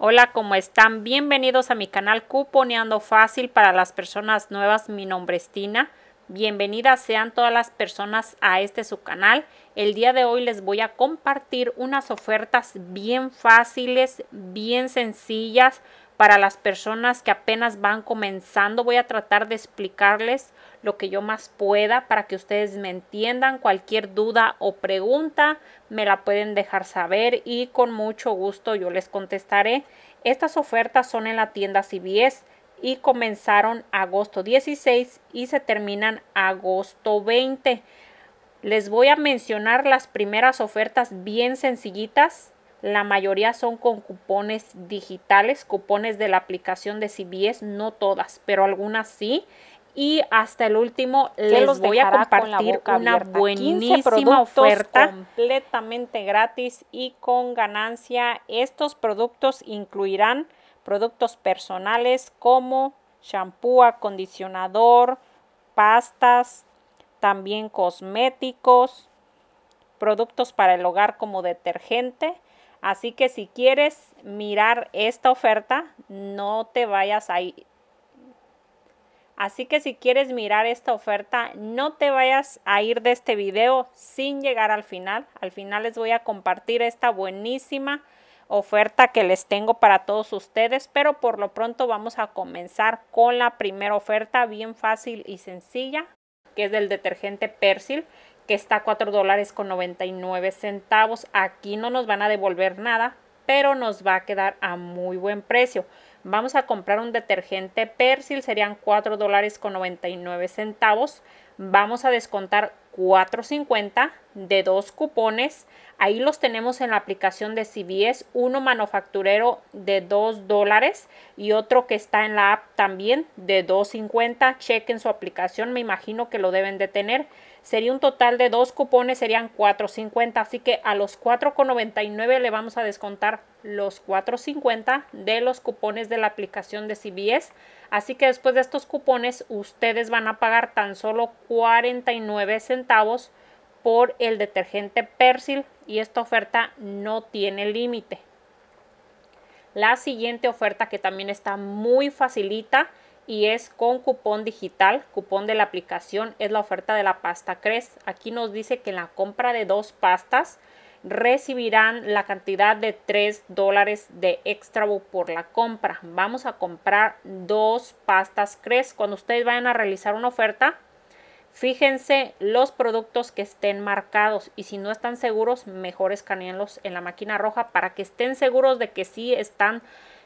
Hola, ¿cómo están? Bienvenidos a mi canal Cuponeando Fácil para las personas nuevas. Mi nombre es Tina. Bienvenidas sean todas las personas a este su canal. El día de hoy les voy a compartir unas ofertas bien fáciles, bien sencillas para las personas que apenas van comenzando. Voy a tratar de explicarles lo que yo más pueda para que ustedes me entiendan. Cualquier duda o pregunta me la pueden dejar saber y con mucho gusto yo les contestaré. Estas ofertas son en la tienda CBS y comenzaron agosto 16 y se terminan agosto 20. Les voy a mencionar las primeras ofertas bien sencillitas la mayoría son con cupones digitales, cupones de la aplicación de CBS, no todas, pero algunas sí. Y hasta el último les voy a compartir una buenísima oferta completamente gratis y con ganancia. Estos productos incluirán productos personales como shampoo, acondicionador, pastas, también cosméticos, productos para el hogar como detergente Así que si quieres mirar esta oferta, no te vayas ahí. Así que si quieres mirar esta oferta, no te vayas a ir de este video sin llegar al final. Al final les voy a compartir esta buenísima oferta que les tengo para todos ustedes, pero por lo pronto vamos a comenzar con la primera oferta bien fácil y sencilla, que es del detergente Persil que está a 4 dólares con 99 centavos. Aquí no nos van a devolver nada, pero nos va a quedar a muy buen precio. Vamos a comprar un detergente Persil, serían 4 dólares con 99 centavos. Vamos a descontar 4.50 de dos cupones. Ahí los tenemos en la aplicación de CBS, uno manufacturero de 2 dólares y otro que está en la app también de 2.50. Chequen su aplicación, me imagino que lo deben de tener sería un total de dos cupones, serían 4.50. Así que a los 4.99 le vamos a descontar los 4.50 de los cupones de la aplicación de CBS. Así que después de estos cupones, ustedes van a pagar tan solo 49 centavos por el detergente Persil y esta oferta no tiene límite. La siguiente oferta que también está muy facilita y es con cupón digital, cupón de la aplicación, es la oferta de la pasta CRES. Aquí nos dice que en la compra de dos pastas recibirán la cantidad de 3 dólares de extra por la compra. Vamos a comprar dos pastas CRES. Cuando ustedes vayan a realizar una oferta, fíjense los productos que estén marcados y si no están seguros, mejor escaneenlos en la máquina roja para que estén seguros de que sí están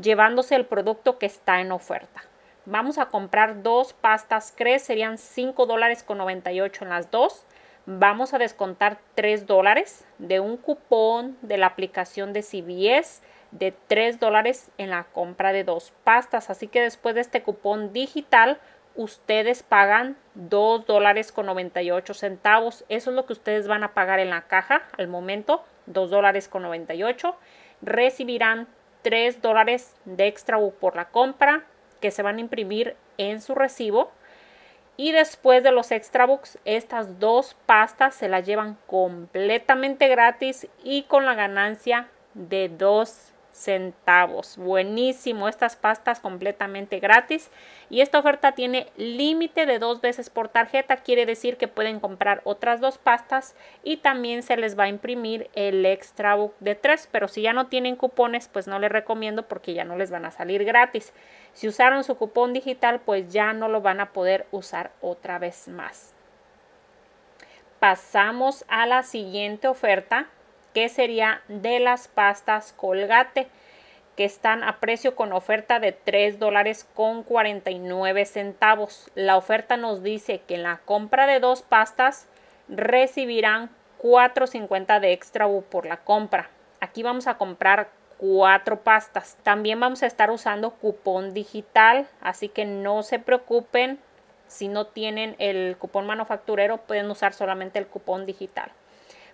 llevándose el producto que está en oferta. Vamos a comprar dos pastas Cres, serían $5.98 dólares con en las dos. Vamos a descontar 3 dólares de un cupón de la aplicación de CBS de 3 dólares en la compra de dos pastas. Así que después de este cupón digital, ustedes pagan $2.98. dólares con 98 centavos. Eso es lo que ustedes van a pagar en la caja al momento, $2.98. dólares con Recibirán 3 dólares de extra por la compra, que se van a imprimir en su recibo. Y después de los extra books, estas dos pastas se las llevan completamente gratis y con la ganancia de dos centavos. Buenísimo, estas pastas completamente gratis. Y esta oferta tiene límite de dos veces por tarjeta, quiere decir que pueden comprar otras dos pastas y también se les va a imprimir el extra book de tres. Pero si ya no tienen cupones, pues no les recomiendo porque ya no les van a salir gratis. Si usaron su cupón digital, pues ya no lo van a poder usar otra vez más. Pasamos a la siguiente oferta que sería de las pastas Colgate, que están a precio con oferta de 3 dólares con 49 centavos. La oferta nos dice que en la compra de dos pastas recibirán 4.50 de extra por la compra. Aquí vamos a comprar cuatro pastas. También vamos a estar usando cupón digital, así que no se preocupen si no tienen el cupón manufacturero, pueden usar solamente el cupón digital.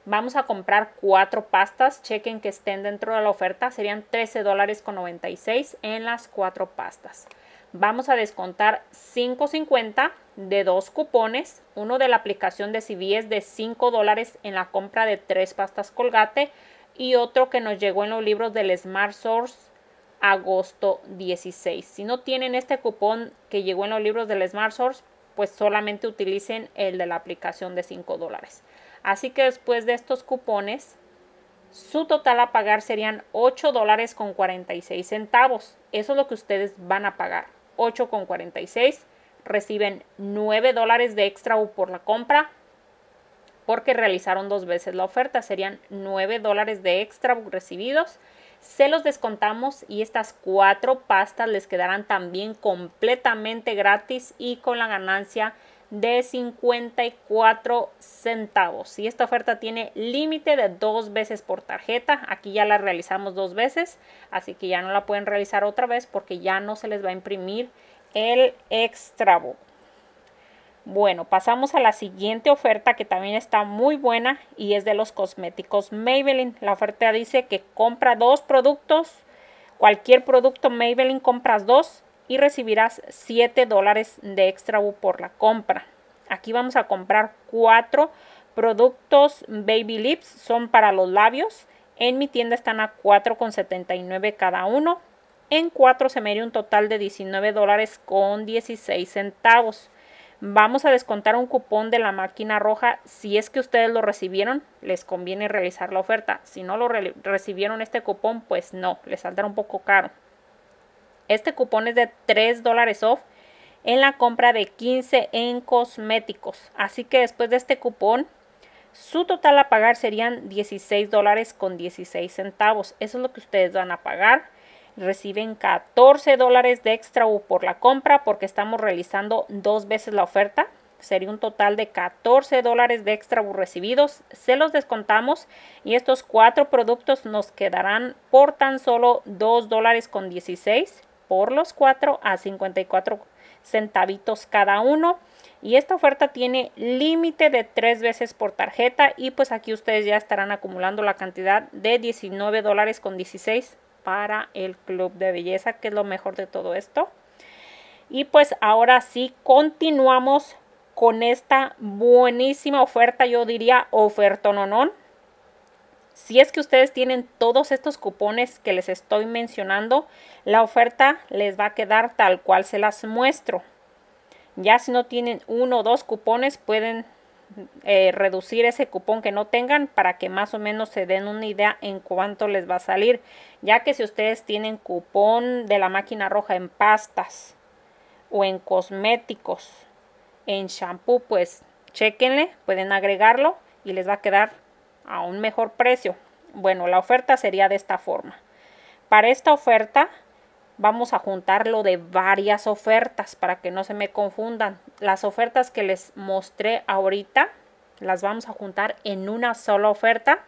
Vamos a comprar cuatro pastas, chequen que estén dentro de la oferta, serían 13 dólares con 96 en las cuatro pastas. Vamos a descontar 5.50 de dos cupones, uno de la aplicación de CVS de 5 dólares en la compra de tres pastas colgate y otro que nos llegó en los libros del Smart Source agosto 16. Si no tienen este cupón que llegó en los libros del Smart Source, pues solamente utilicen el de la aplicación de 5 dólares. Así que después de estos cupones, su total a pagar serían 8 dólares con 46 centavos. Eso es lo que ustedes van a pagar. 8 con 46. Reciben 9 dólares de extra por la compra porque realizaron dos veces la oferta. Serían 9 dólares de extra recibidos. Se los descontamos y estas cuatro pastas les quedarán también completamente gratis y con la ganancia de 54 centavos. Y esta oferta tiene límite de dos veces por tarjeta. Aquí ya la realizamos dos veces, así que ya no la pueden realizar otra vez porque ya no se les va a imprimir el extra Bueno, pasamos a la siguiente oferta que también está muy buena y es de los cosméticos Maybelline. La oferta dice que compra dos productos, cualquier producto Maybelline compras dos y recibirás 7 dólares de extra por la compra. Aquí vamos a comprar 4 productos Baby Lips, son para los labios. En mi tienda están a 4,79 cada uno. En 4 se me un total de 19 dólares con 16 centavos. Vamos a descontar un cupón de la máquina roja. Si es que ustedes lo recibieron, les conviene realizar la oferta. Si no lo recibieron este cupón, pues no, les saldrá un poco caro. Este cupón es de 3 dólares off en la compra de 15 en cosméticos. Así que después de este cupón, su total a pagar serían 16 dólares con 16 centavos. Eso es lo que ustedes van a pagar. Reciben 14 dólares de extra por la compra porque estamos realizando dos veces la oferta. Sería un total de 14 dólares de extra recibidos. Se los descontamos y estos cuatro productos nos quedarán por tan solo 2 dólares con 16 por los cuatro a 54 centavitos cada uno. Y esta oferta tiene límite de tres veces por tarjeta y pues aquí ustedes ya estarán acumulando la cantidad de 19 dólares con 16 para el club de belleza, que es lo mejor de todo esto. Y pues ahora sí, continuamos con esta buenísima oferta, yo diría no. Si es que ustedes tienen todos estos cupones que les estoy mencionando, la oferta les va a quedar tal cual se las muestro. Ya si no tienen uno o dos cupones, pueden eh, reducir ese cupón que no tengan para que más o menos se den una idea en cuánto les va a salir. Ya que si ustedes tienen cupón de la máquina roja en pastas o en cosméticos, en shampoo, pues chequenle, pueden agregarlo y les va a quedar a un mejor precio. Bueno, la oferta sería de esta forma. Para esta oferta vamos a juntarlo de varias ofertas para que no se me confundan. Las ofertas que les mostré ahorita las vamos a juntar en una sola oferta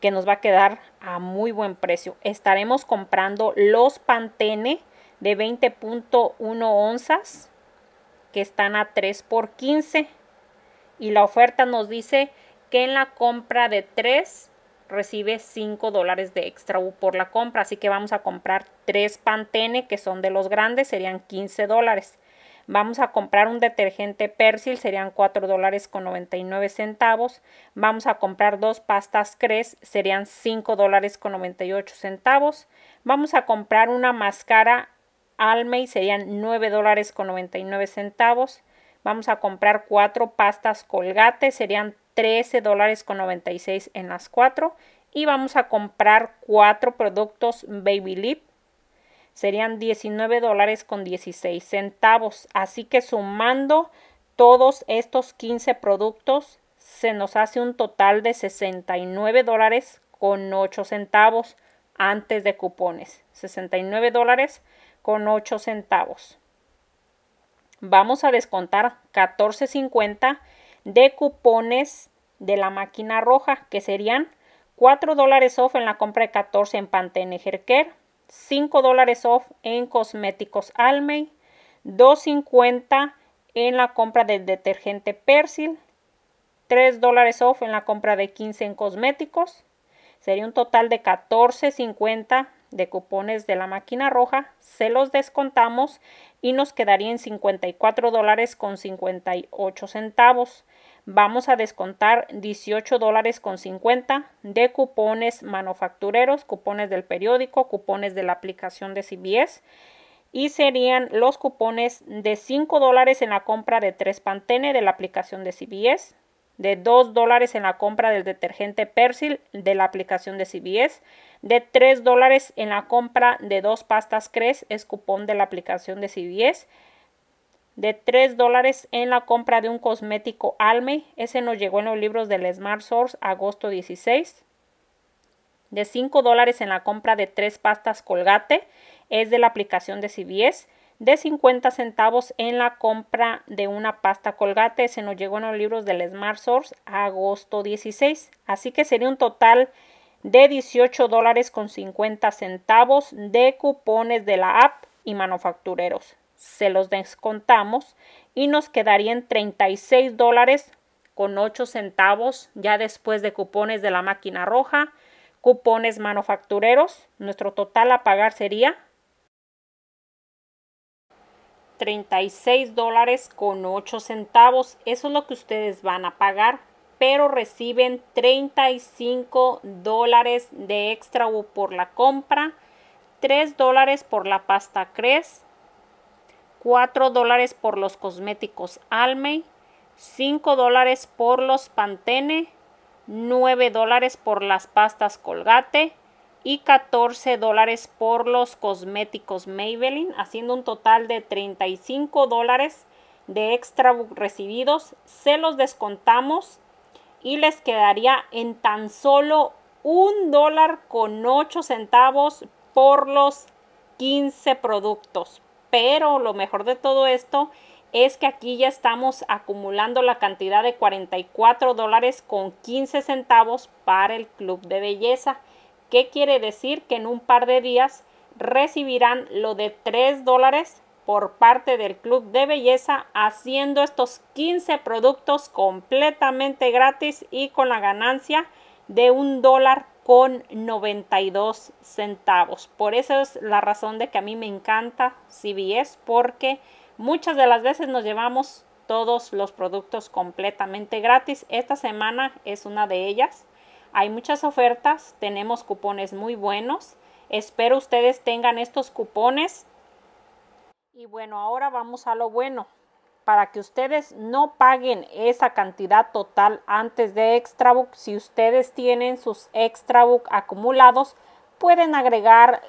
que nos va a quedar a muy buen precio. Estaremos comprando los Pantene de 20.1 onzas que están a 3 por 15 y la oferta nos dice que en la compra de 3 recibe 5 dólares de extra por la compra. Así que vamos a comprar 3 Pantene, que son de los grandes, serían 15 dólares. Vamos a comprar un detergente Persil, serían 4 dólares con 99 centavos. Vamos a comprar dos pastas Cres, serían 5 dólares con 98 centavos. Vamos a comprar una máscara Almay serían 9 dólares con 99 centavos. Vamos a comprar cuatro pastas Colgate, serían 13 dólares con 96 en las cuatro. Y vamos a comprar cuatro productos Baby Lip. Serían 19 dólares con 16 centavos. Así que sumando todos estos 15 productos, se nos hace un total de 69 dólares con 8 centavos antes de cupones. 69 dólares con 8 centavos. Vamos a descontar 14.50 de cupones de la máquina roja, que serían 4 dólares off en la compra de 14 en Pantene jerker 5 dólares off en cosméticos Almey, 2.50 en la compra del detergente Persil, 3 dólares off en la compra de 15 en cosméticos, sería un total de 14.50 de cupones de la máquina roja, se los descontamos y nos quedaría en 54 dólares con 58 centavos. Vamos a descontar 18 dólares con 50 de cupones manufactureros, cupones del periódico, cupones de la aplicación de CBS y serían los cupones de 5 dólares en la compra de 3 Pantene de la aplicación de CBS, de 2 dólares en la compra del detergente Persil de la aplicación de CBS, de 3 dólares en la compra de dos pastas Cres, es cupón de la aplicación de CBS, de 3 dólares en la compra de un cosmético Alme, ese nos llegó en los libros del Smart Source agosto 16, de 5 dólares en la compra de tres pastas Colgate, es de la aplicación de CBS, de 50 centavos en la compra de una pasta colgate. Se nos llegó en los libros del Smart Source agosto 16. Así que sería un total de 18 dólares con 50 centavos de cupones de la app y manufactureros. Se los descontamos y nos quedarían 36 dólares con 8 centavos ya después de cupones de la máquina roja, cupones manufactureros. Nuestro total a pagar sería 36 dólares con 8 centavos. Eso es lo que ustedes van a pagar, pero reciben 35 dólares de extra por la compra, 3 dólares por la pasta Cres, 4 dólares por los cosméticos Almey, 5 dólares por los Pantene, 9 dólares por las pastas Colgate, y 14 dólares por los cosméticos Maybelline, haciendo un total de 35 dólares de extra recibidos. Se los descontamos y les quedaría en tan solo un dólar con 8 centavos por los 15 productos. Pero lo mejor de todo esto es que aquí ya estamos acumulando la cantidad de 44 dólares con 15 centavos para el club de belleza ¿Qué quiere decir? Que en un par de días recibirán lo de 3 dólares por parte del Club de Belleza haciendo estos 15 productos completamente gratis y con la ganancia de un dólar con 92 centavos. Por eso es la razón de que a mí me encanta CBS porque muchas de las veces nos llevamos todos los productos completamente gratis. Esta semana es una de ellas. Hay muchas ofertas, tenemos cupones muy buenos. Espero ustedes tengan estos cupones. Y bueno, ahora vamos a lo bueno. Para que ustedes no paguen esa cantidad total antes de Extrabook, si ustedes tienen sus Extrabook acumulados, pueden agregar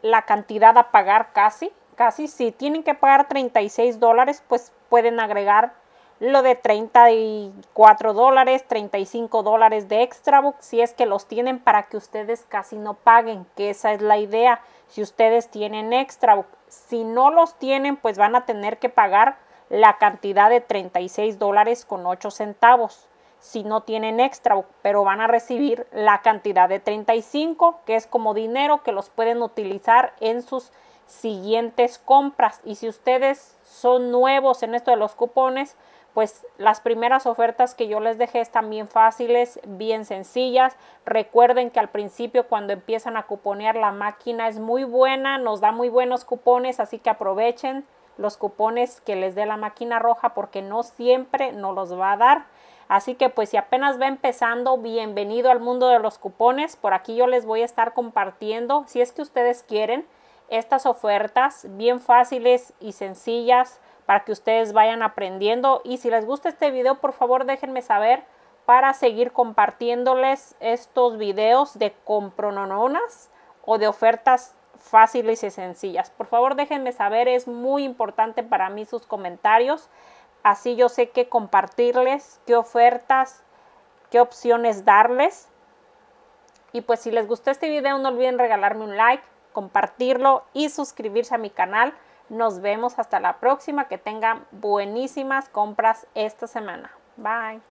la cantidad a pagar casi, casi si tienen que pagar 36 dólares, pues pueden agregar lo de 34 dólares, 35 dólares de extrabook, si es que los tienen para que ustedes casi no paguen, que esa es la idea, si ustedes tienen extrabook. Si no los tienen, pues van a tener que pagar la cantidad de 36 dólares con 8 centavos si no tienen extrabook, pero van a recibir la cantidad de 35, que es como dinero que los pueden utilizar en sus siguientes compras. Y si ustedes son nuevos en esto de los cupones, pues las primeras ofertas que yo les dejé están bien fáciles, bien sencillas. Recuerden que al principio cuando empiezan a cuponear la máquina es muy buena, nos da muy buenos cupones, así que aprovechen los cupones que les dé la máquina roja porque no siempre nos los va a dar. Así que pues si apenas va empezando, bienvenido al mundo de los cupones. Por aquí yo les voy a estar compartiendo, si es que ustedes quieren, estas ofertas bien fáciles y sencillas para que ustedes vayan aprendiendo. Y si les gusta este video, por favor déjenme saber para seguir compartiéndoles estos videos de compronononas o de ofertas fáciles y sencillas. Por favor déjenme saber, es muy importante para mí sus comentarios. Así yo sé qué compartirles, qué ofertas, qué opciones darles. Y pues si les gustó este video no olviden regalarme un like, compartirlo y suscribirse a mi canal. Nos vemos hasta la próxima. Que tengan buenísimas compras esta semana. Bye.